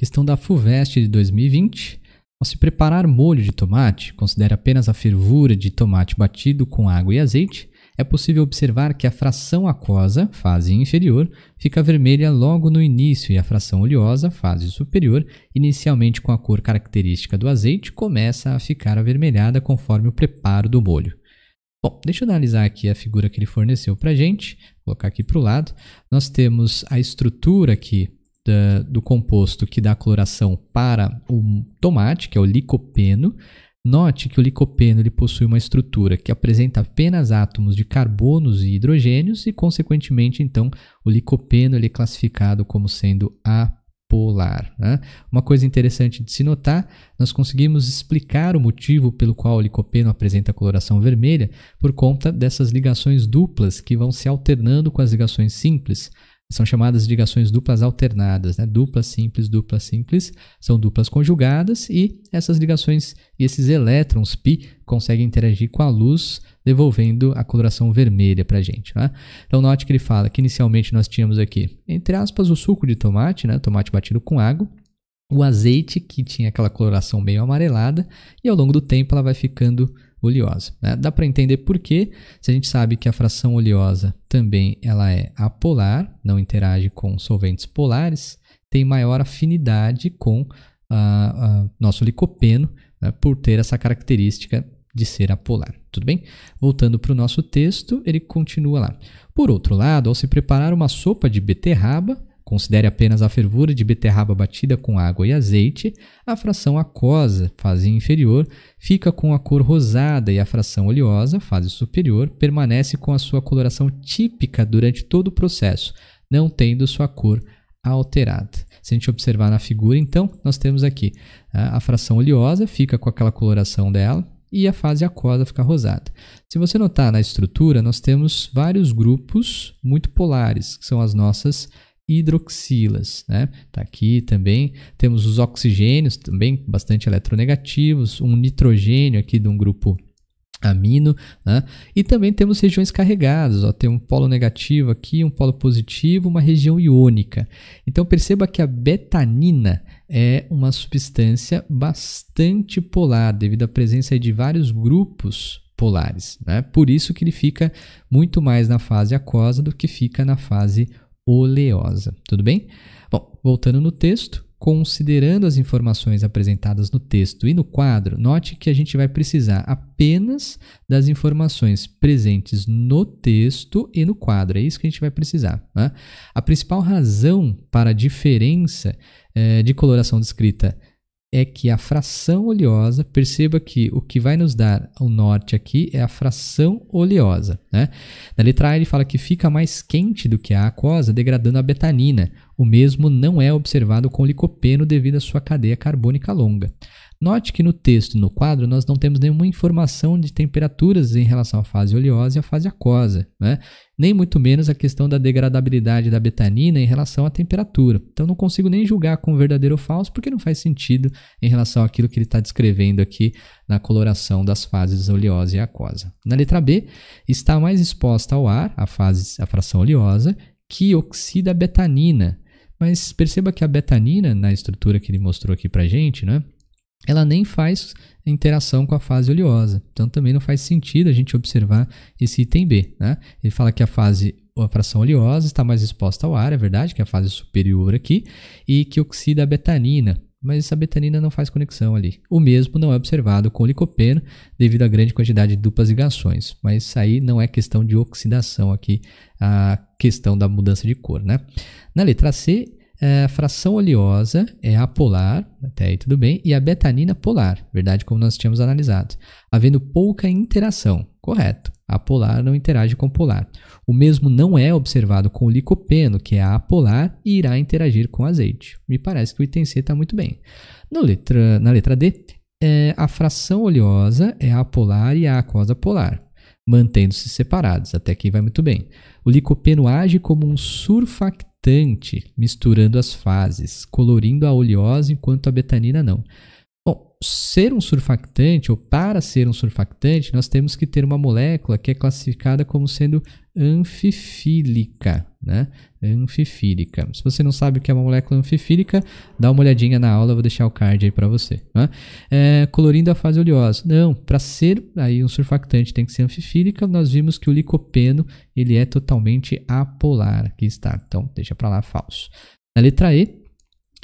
Questão da FUVEST de 2020. Ao se preparar molho de tomate, considere apenas a fervura de tomate batido com água e azeite. É possível observar que a fração aquosa, fase inferior, fica vermelha logo no início e a fração oleosa, fase superior, inicialmente com a cor característica do azeite, começa a ficar avermelhada conforme o preparo do molho. Bom, deixa eu analisar aqui a figura que ele forneceu para gente, Vou colocar aqui para o lado. Nós temos a estrutura aqui da, do composto que dá coloração para o tomate, que é o licopeno, Note que o licopeno ele possui uma estrutura que apresenta apenas átomos de carbonos e hidrogênios e, consequentemente, então, o licopeno ele é classificado como sendo apolar. Né? Uma coisa interessante de se notar, nós conseguimos explicar o motivo pelo qual o licopeno apresenta coloração vermelha por conta dessas ligações duplas que vão se alternando com as ligações simples. São chamadas ligações duplas alternadas, né? dupla simples, dupla simples, são duplas conjugadas e essas ligações e esses elétrons π conseguem interagir com a luz, devolvendo a coloração vermelha para a gente. Né? Então note que ele fala que inicialmente nós tínhamos aqui, entre aspas, o suco de tomate, né? tomate batido com água, o azeite que tinha aquela coloração meio amarelada e ao longo do tempo ela vai ficando oleosa. Né? Dá para entender por quê, se a gente sabe que a fração oleosa também ela é apolar, não interage com solventes polares, tem maior afinidade com a, ah, ah, nosso licopeno né? por ter essa característica de ser apolar. Tudo bem? Voltando para o nosso texto, ele continua lá. Por outro lado, ao se preparar uma sopa de beterraba, Considere apenas a fervura de beterraba batida com água e azeite, a fração aquosa, fase inferior, fica com a cor rosada e a fração oleosa, fase superior, permanece com a sua coloração típica durante todo o processo, não tendo sua cor alterada. Se a gente observar na figura, então, nós temos aqui tá? a fração oleosa fica com aquela coloração dela, e a fase aquosa fica rosada. Se você notar na estrutura, nós temos vários grupos muito polares, que são as nossas hidroxilas, né? Tá aqui também temos os oxigênios também bastante eletronegativos, um nitrogênio aqui de um grupo amino, né? E também temos regiões carregadas, ó, tem um polo negativo aqui, um polo positivo, uma região iônica. Então perceba que a betanina é uma substância bastante polar devido à presença de vários grupos polares, né? Por isso que ele fica muito mais na fase aquosa do que fica na fase oleosa, tudo bem? Bom, voltando no texto, considerando as informações apresentadas no texto e no quadro, note que a gente vai precisar apenas das informações presentes no texto e no quadro. É isso que a gente vai precisar. Né? A principal razão para a diferença é, de coloração descrita é que a fração oleosa, perceba que o que vai nos dar o norte aqui é a fração oleosa. Né? Na letra A ele fala que fica mais quente do que a aquosa, degradando a betanina, o mesmo não é observado com licopeno devido à sua cadeia carbônica longa. Note que no texto e no quadro nós não temos nenhuma informação de temperaturas em relação à fase oleosa e à fase aquosa, né? nem muito menos a questão da degradabilidade da betanina em relação à temperatura. Então não consigo nem julgar com verdadeiro ou falso, porque não faz sentido em relação àquilo que ele está descrevendo aqui na coloração das fases oleosa e aquosa. Na letra B, está mais exposta ao ar, a, fase, a fração oleosa, que oxida a betanina mas perceba que a betanina, na estrutura que ele mostrou aqui para gente, né, ela nem faz interação com a fase oleosa. Então também não faz sentido a gente observar esse item B. Né? Ele fala que a fase a fração oleosa está mais exposta ao ar, é verdade, que é a fase superior aqui, e que oxida a betanina, mas essa betanina não faz conexão ali. O mesmo não é observado com o licopeno devido à grande quantidade de duplas ligações, mas isso aí não é questão de oxidação aqui, a questão da mudança de cor, né? Na letra C, a é, fração oleosa é apolar, até aí tudo bem, e a betanina polar, verdade como nós tínhamos analisado, havendo pouca interação, correto apolar não interage com polar. O mesmo não é observado com o licopeno, que é apolar e irá interagir com azeite. Me parece que o item C está muito bem. Letra, na letra D, é, a fração oleosa é apolar e a aquosa polar, mantendo-se separados. Até aqui vai muito bem. O licopeno age como um surfactante, misturando as fases, colorindo a oleosa enquanto a betanina não ser um surfactante, ou para ser um surfactante, nós temos que ter uma molécula que é classificada como sendo anfifílica, né? Anfifílica. Se você não sabe o que é uma molécula anfifílica, dá uma olhadinha na aula, eu vou deixar o card aí para você. Né? É, colorindo a fase oleosa. Não, para ser aí um surfactante tem que ser anfifílica, nós vimos que o licopeno ele é totalmente apolar. Aqui está, então deixa para lá falso. Na letra E,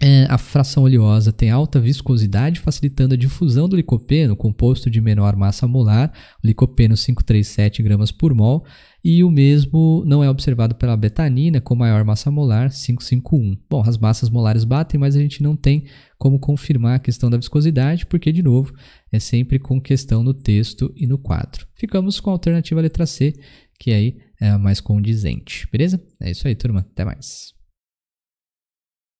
é, a fração oleosa tem alta viscosidade, facilitando a difusão do licopeno, composto de menor massa molar, licopeno 537 gramas por mol, e o mesmo não é observado pela betanina, com maior massa molar, 551. Bom, as massas molares batem, mas a gente não tem como confirmar a questão da viscosidade, porque, de novo, é sempre com questão no texto e no quadro. Ficamos com a alternativa letra C, que aí é a mais condizente, beleza? É isso aí, turma. Até mais.